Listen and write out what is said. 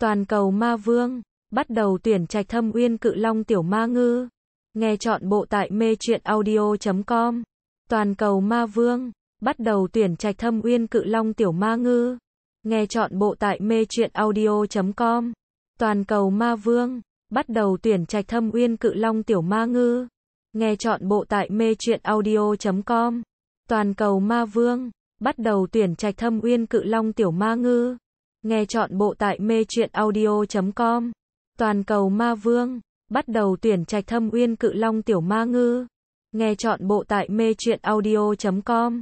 Toàn cầu ma vương, bắt đầu tuyển trạch thâm uyên cự long tiểu ma ngư. Nghe chọn bộ tại mê truyện audio.com. Toàn cầu ma vương, bắt đầu tuyển trạch thâm uyên cự long tiểu ma ngư. Nghe chọn bộ tại mê truyện audio.com. Toàn cầu ma vương, bắt đầu tuyển trạch thâm uyên cự long tiểu ma ngư. Nghe chọn bộ tại mê truyện audio.com. Toàn cầu ma vương, bắt đầu tuyển trạch thâm uyên cự long tiểu ma ngư. Nghe chọn bộ tại mê truyện audio.com. Toàn cầu ma vương, bắt đầu tuyển trạch thâm uyên cự long tiểu ma ngư. Nghe chọn bộ tại mê truyện audio.com.